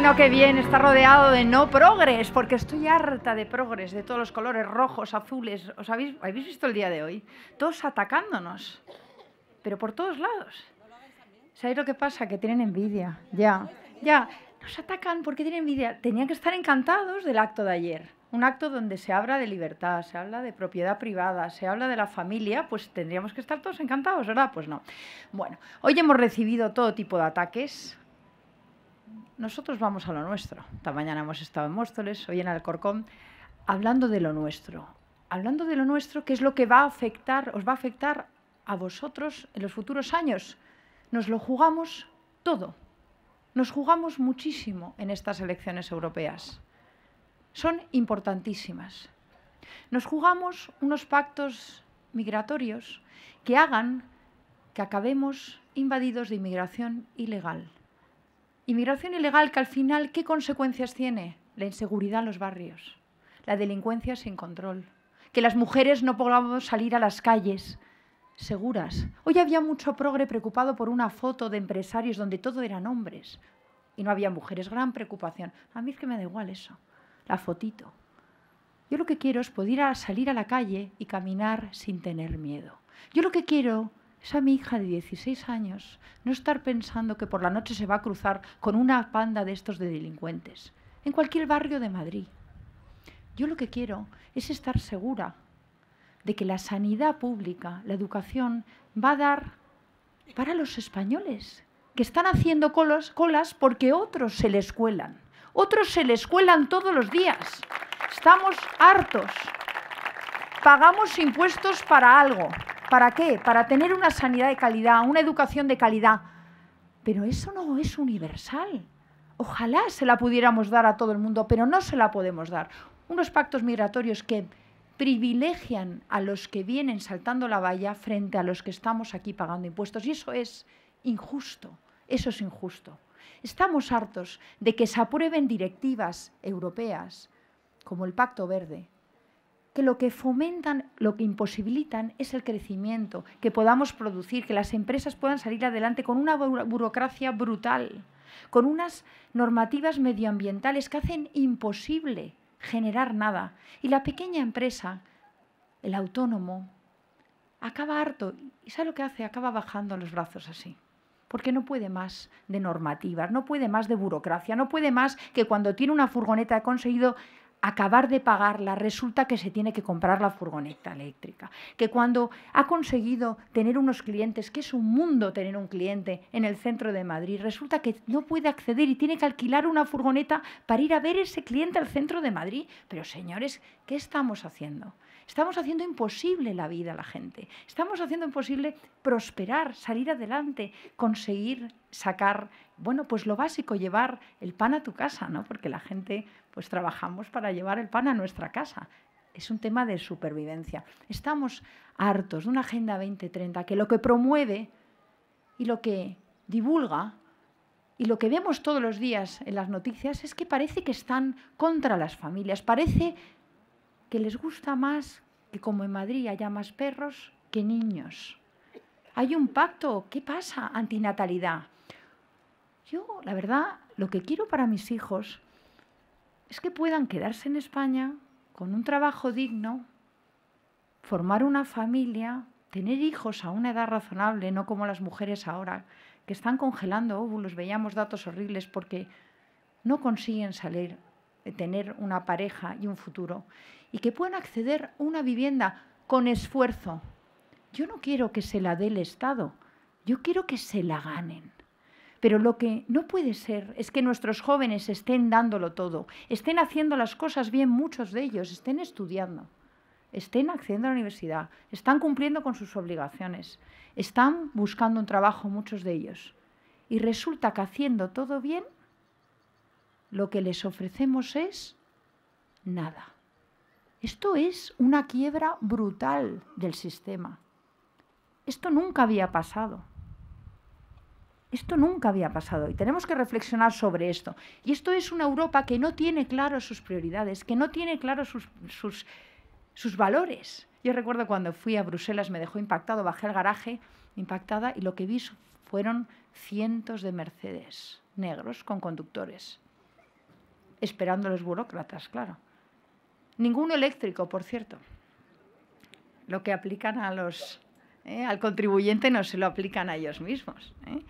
bueno, qué bien, está rodeado de no progres, porque estoy harta de progres, de todos los colores, rojos, azules. ¿Os habéis, habéis visto el día de hoy? Todos atacándonos, pero por todos lados. ¿Sabéis lo que pasa? Que tienen envidia, ya, ya. Nos atacan porque tienen envidia. Tenían que estar encantados del acto de ayer. Un acto donde se habla de libertad, se habla de propiedad privada, se habla de la familia, pues tendríamos que estar todos encantados, ¿verdad? Pues no. Bueno, hoy hemos recibido todo tipo de ataques, nosotros vamos a lo nuestro. Esta mañana hemos estado en Móstoles, hoy en Alcorcón, hablando de lo nuestro. Hablando de lo nuestro, que es lo que va a afectar, os va a afectar a vosotros en los futuros años. Nos lo jugamos todo. Nos jugamos muchísimo en estas elecciones europeas. Son importantísimas. Nos jugamos unos pactos migratorios que hagan que acabemos invadidos de inmigración ilegal Inmigración ilegal que al final, ¿qué consecuencias tiene? La inseguridad en los barrios, la delincuencia sin control, que las mujeres no podamos salir a las calles seguras. Hoy había mucho progre preocupado por una foto de empresarios donde todo eran hombres y no había mujeres, gran preocupación. A mí es que me da igual eso, la fotito. Yo lo que quiero es poder salir a la calle y caminar sin tener miedo. Yo lo que quiero a mi hija de 16 años no estar pensando que por la noche se va a cruzar con una panda de estos de delincuentes, en cualquier barrio de Madrid. Yo lo que quiero es estar segura de que la sanidad pública, la educación, va a dar para los españoles, que están haciendo colas porque otros se les cuelan. Otros se les cuelan todos los días. Estamos hartos. Pagamos impuestos para algo. ¿Para qué? Para tener una sanidad de calidad, una educación de calidad. Pero eso no es universal. Ojalá se la pudiéramos dar a todo el mundo, pero no se la podemos dar. Unos pactos migratorios que privilegian a los que vienen saltando la valla frente a los que estamos aquí pagando impuestos. Y eso es injusto, eso es injusto. Estamos hartos de que se aprueben directivas europeas como el Pacto Verde, que lo que fomentan, lo que imposibilitan es el crecimiento, que podamos producir, que las empresas puedan salir adelante con una burocracia brutal, con unas normativas medioambientales que hacen imposible generar nada. Y la pequeña empresa, el autónomo, acaba harto. ¿Y sabe lo que hace? Acaba bajando los brazos así. Porque no puede más de normativas, no puede más de burocracia, no puede más que cuando tiene una furgoneta ha conseguido acabar de pagarla, resulta que se tiene que comprar la furgoneta eléctrica. Que cuando ha conseguido tener unos clientes, que es un mundo tener un cliente en el centro de Madrid, resulta que no puede acceder y tiene que alquilar una furgoneta para ir a ver ese cliente al centro de Madrid. Pero señores, ¿qué estamos haciendo? Estamos haciendo imposible la vida a la gente. Estamos haciendo imposible prosperar, salir adelante, conseguir sacar, bueno, pues lo básico, llevar el pan a tu casa, ¿no? Porque la gente, pues trabajamos para llevar el pan a nuestra casa. Es un tema de supervivencia. Estamos hartos de una Agenda 2030 que lo que promueve y lo que divulga y lo que vemos todos los días en las noticias es que parece que están contra las familias, parece que les gusta más que como en Madrid haya más perros que niños. Hay un pacto, ¿qué pasa? Antinatalidad. Yo, la verdad, lo que quiero para mis hijos es que puedan quedarse en España con un trabajo digno, formar una familia, tener hijos a una edad razonable, no como las mujeres ahora, que están congelando óvulos, oh, veíamos datos horribles porque no consiguen salir, eh, tener una pareja y un futuro y que puedan acceder a una vivienda con esfuerzo. Yo no quiero que se la dé el Estado, yo quiero que se la ganen. Pero lo que no puede ser es que nuestros jóvenes estén dándolo todo, estén haciendo las cosas bien, muchos de ellos, estén estudiando, estén accediendo a la universidad, están cumpliendo con sus obligaciones, están buscando un trabajo, muchos de ellos. Y resulta que haciendo todo bien, lo que les ofrecemos es nada. Esto es una quiebra brutal del sistema. Esto nunca había pasado. Esto nunca había pasado y tenemos que reflexionar sobre esto. Y esto es una Europa que no tiene claro sus prioridades, que no tiene claro sus, sus valores. Yo recuerdo cuando fui a Bruselas, me dejó impactado, bajé al garaje impactada y lo que vi fueron cientos de Mercedes negros con conductores, esperando a los burócratas, claro. Ningún eléctrico, por cierto. Lo que aplican a los, eh, al contribuyente no se lo aplican a ellos mismos. ¿eh?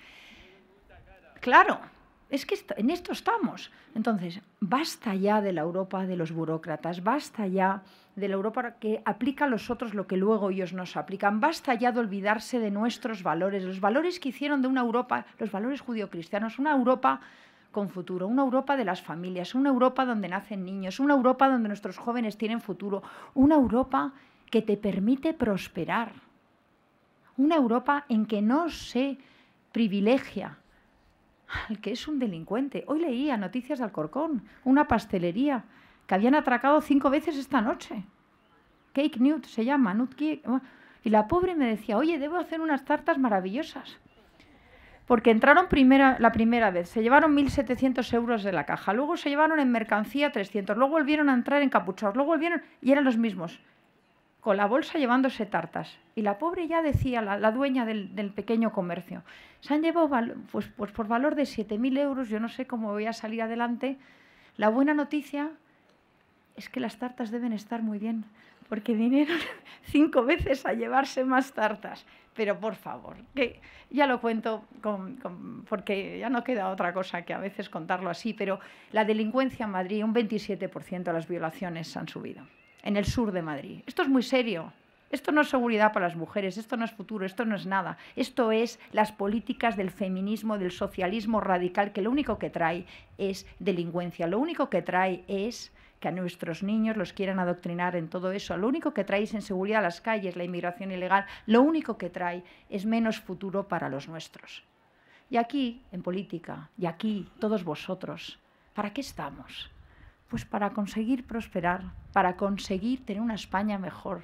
Claro, es que en esto estamos. Entonces, basta ya de la Europa de los burócratas, basta ya de la Europa que aplica a los otros lo que luego ellos nos aplican, basta ya de olvidarse de nuestros valores, los valores que hicieron de una Europa, los valores judío cristianos una Europa con futuro, una Europa de las familias, una Europa donde nacen niños, una Europa donde nuestros jóvenes tienen futuro, una Europa que te permite prosperar, una Europa en que no se privilegia al que es un delincuente. Hoy leía noticias al Corcón, una pastelería que habían atracado cinco veces esta noche. Cake Newt se llama, Nut Y la pobre me decía, oye, debo hacer unas tartas maravillosas porque entraron primera, la primera vez, se llevaron 1.700 euros de la caja, luego se llevaron en mercancía 300, luego volvieron a entrar en capuchos, luego volvieron y eran los mismos, con la bolsa llevándose tartas. Y la pobre ya decía, la, dueña del, pequeño comercio, se han llevado pues, pues por valor de 7.000 euros, yo no sé cómo voy a salir adelante. La buena noticia es que las tartas deben estar muy bien, porque dinero cinco veces a llevarse más tartas. Pero por favor, que ya lo cuento con, porque ya no queda otra cosa que a veces contarlo así, pero la delincuencia en Madrid, un 27% de las violaciones han subido, en el sur de Madrid. Esto es muy serio. Esto no es seguridad para las mujeres, esto no es futuro, esto no es nada. Esto es las políticas del feminismo, del socialismo radical, que lo único que trae es delincuencia, lo único que trae es que a nuestros niños los quieran adoctrinar en todo eso. Lo único que trae es inseguridad a las calles, la inmigración ilegal, lo único que trae es menos futuro para los nuestros. Y aquí, en política, y aquí, todos vosotros, ¿para qué estamos? Pues para conseguir prosperar, para conseguir tener una España mejor,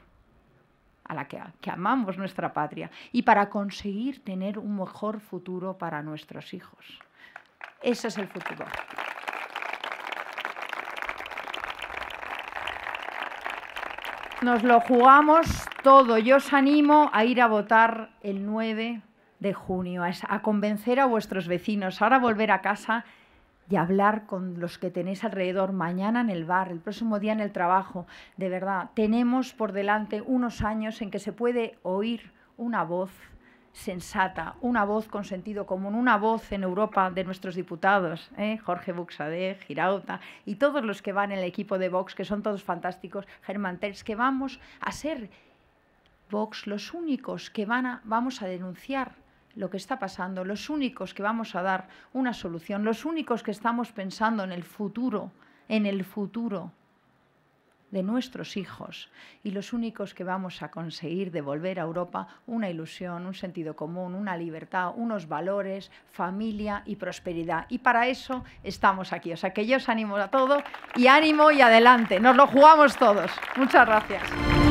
a la que, que, amamos nuestra patria y para conseguir tener un mejor futuro para nuestros hijos. Ese es el futuro. Nos lo jugamos todo. Yo os animo a ir a votar el 9 de junio, a convencer a vuestros vecinos, ahora volver a casa y hablar con los que tenéis alrededor mañana en el bar, el próximo día en el trabajo. De verdad, tenemos por delante unos años en que se puede oír una voz sensata, una voz con sentido común, una voz en Europa de nuestros diputados, ¿eh? Jorge Buxadé, Girauta y todos los que van en el equipo de Vox, que son todos fantásticos, Germán Terz, que vamos a ser Vox los únicos que van a, vamos a denunciar lo que está pasando, los únicos que vamos a dar una solución, los únicos que estamos pensando en el futuro, en el futuro de nuestros hijos y los únicos que vamos a conseguir devolver a Europa una ilusión, un sentido común, una libertad, unos valores, familia y prosperidad. Y para eso estamos aquí. O sea que yo os animo a todo y ánimo y adelante. Nos lo jugamos todos. Muchas gracias.